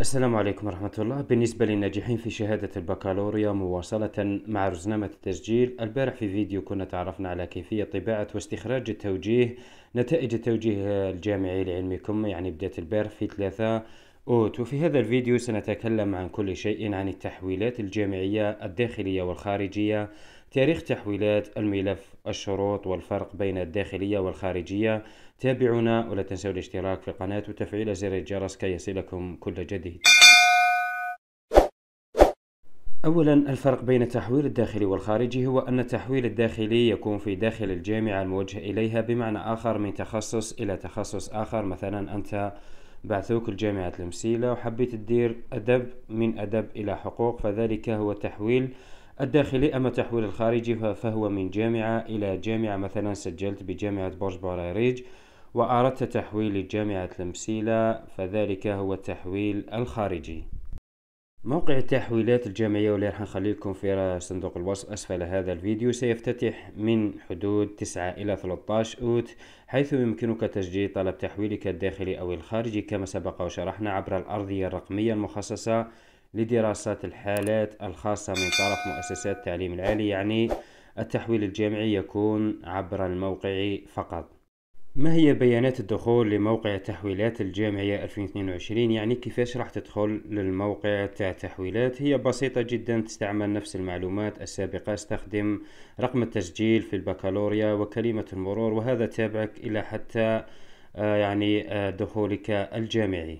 السلام عليكم ورحمة الله بالنسبة للناجحين في شهادة البكالوريا مواصلة مع رزنامة التسجيل البارح في فيديو كنا تعرفنا على كيفية طباعة واستخراج التوجيه نتائج التوجيه الجامعي لعلمكم يعني بدأت البارح في ثلاثة أوت وفي هذا الفيديو سنتكلم عن كل شيء عن التحويلات الجامعية الداخلية والخارجية تاريخ تحويلات الملف الشروط والفرق بين الداخلية والخارجية تابعونا ولا تنسوا الاشتراك في القناة وتفعيل زر الجرس كي يصلكم كل جديد أولا الفرق بين التحويل الداخلي والخارجي هو أن التحويل الداخلي يكون في داخل الجامعة الموجه إليها بمعنى آخر من تخصص إلى تخصص آخر مثلا أنت بعثوك لجامعة المسيلة وحبيت تدير أدب من أدب إلى حقوق فذلك هو تحويل الداخلي أما تحويل الخارجي فهو من جامعة إلى جامعة مثلا سجلت بجامعة برج بورايريج وأردت تحويل لجامعة المسيلة فذلك هو التحويل الخارجي موقع التحويلات الجامعية واللي راح نخليكم في صندوق الوصف أسفل هذا الفيديو سيفتتح من حدود 9 إلى 13 أوت حيث يمكنك تسجيل طلب تحويلك الداخلي أو الخارجي كما سبق وشرحنا عبر الأرضية الرقمية المخصصة لدراسات الحالات الخاصة من طرف مؤسسات التعليم العالي يعني التحويل الجامعي يكون عبر الموقع فقط ما هي بيانات الدخول لموقع تحويلات الجامعية 2022 يعني كيفاش راح تدخل للموقع تاع تحويلات هي بسيطة جدا تستعمل نفس المعلومات السابقة استخدم رقم التسجيل في البكالوريا وكلمة المرور وهذا تابعك إلى حتى آه، يعني آه، دخولك الجامعي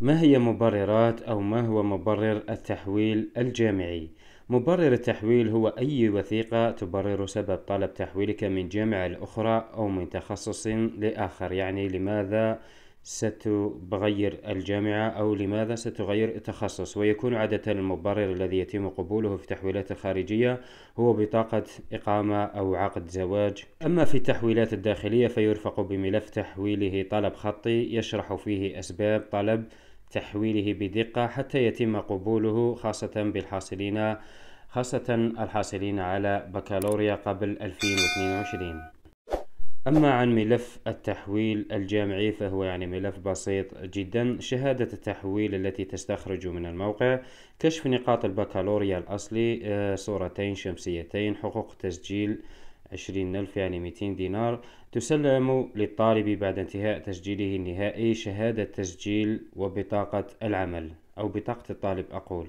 ما هي مبررات أو ما هو مبرر التحويل الجامعي مبرر التحويل هو أي وثيقة تبرر سبب طلب تحويلك من جامعة لأخرى أو من تخصص لآخر يعني لماذا ستغير الجامعة أو لماذا ستغير التخصص ويكون عادة المبرر الذي يتم قبوله في التحويلات الخارجية هو بطاقة إقامة أو عقد زواج أما في التحويلات الداخلية فيرفق بملف تحويله طلب خطي يشرح فيه أسباب طلب تحويله بدقة حتى يتم قبوله خاصة بالحاصلين خاصة الحاصلين على بكالوريا قبل 2022 أما عن ملف التحويل الجامعي فهو يعني ملف بسيط جدا شهادة التحويل التي تستخرج من الموقع كشف نقاط البكالوريا الأصلي آه، صورتين شمسيتين حقوق تسجيل عشرين ألف يعني ميتين دينار تسلم للطالب بعد انتهاء تسجيله النهائي شهادة تسجيل وبطاقة العمل أو بطاقة الطالب أقول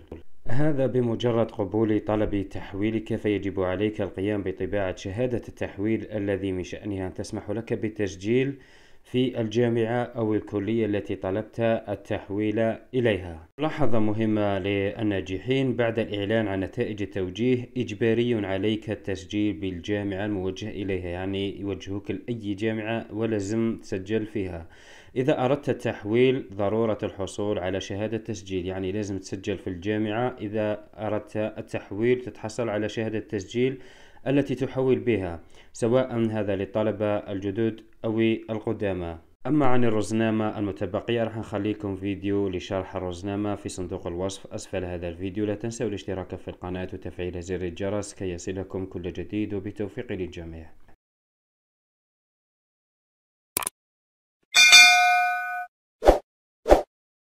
هذا بمجرد قبول طلب تحويلك فيجب عليك القيام بطباعة شهادة التحويل الذي من شأنها تسمح لك بالتسجيل في الجامعة أو الكلية التي طلبت التحويل إليها ملاحظة مهمة للناجحين بعد الإعلان عن نتائج التوجيه إجباري عليك التسجيل بالجامعة الموجه إليها يعني يوجهوك لأي جامعة ولازم تسجل فيها إذا أردت التحويل ضرورة الحصول على شهادة تسجيل يعني لازم تسجل في الجامعة إذا أردت التحويل تتحصل على شهادة تسجيل التي تحول بها سواء هذا للطلبة الجدد أو القدامى أما عن الرزنامة المتبقية راح نخليكم فيديو لشرح الرزنامة في صندوق الوصف أسفل هذا الفيديو لا تنسوا الاشتراك في القناة وتفعيل زر الجرس كي يصلكم كل جديد وبتوفيق للجميع